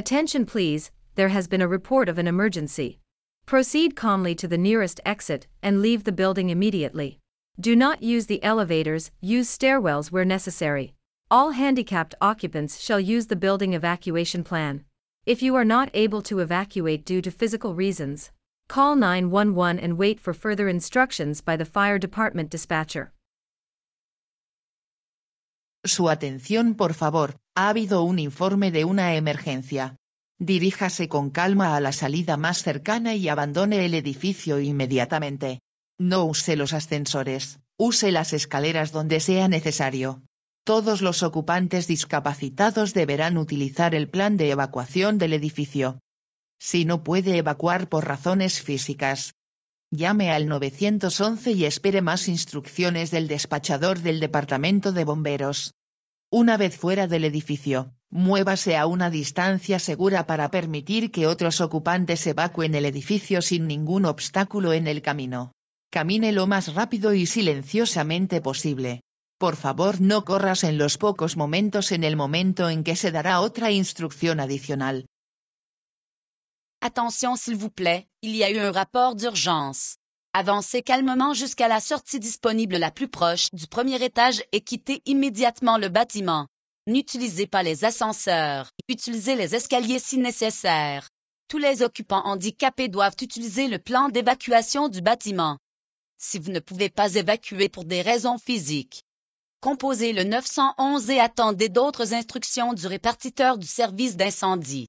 Attention please, there has been a report of an emergency. Proceed calmly to the nearest exit and leave the building immediately. Do not use the elevators, use stairwells where necessary. All handicapped occupants shall use the building evacuation plan. If you are not able to evacuate due to physical reasons, call 911 and wait for further instructions by the fire department dispatcher. Su atención, por favor. ha habido un informe de una emergencia. Diríjase con calma a la salida más cercana y abandone el edificio inmediatamente. No use los ascensores, use las escaleras donde sea necesario. Todos los ocupantes discapacitados deberán utilizar el plan de evacuación del edificio. Si no puede evacuar por razones físicas, llame al 911 y espere más instrucciones del despachador del Departamento de Bomberos. Una vez fuera del edificio, muévase a una distancia segura para permitir que otros ocupantes evacúen el edificio sin ningún obstáculo en el camino. Camine lo más rápido y silenciosamente posible. Por favor, no corras en los pocos momentos en el momento en que se dará otra instrucción adicional. Attention s'il vous plaît, il y a eu un rapport d'urgence. Avancez calmement jusqu'à la sortie disponible la plus proche du premier étage et quittez immédiatement le bâtiment. N'utilisez pas les ascenseurs. Utilisez les escaliers si nécessaire. Tous les occupants handicapés doivent utiliser le plan d'évacuation du bâtiment. Si vous ne pouvez pas évacuer pour des raisons physiques, composez le 911 et attendez d'autres instructions du répartiteur du service d'incendie.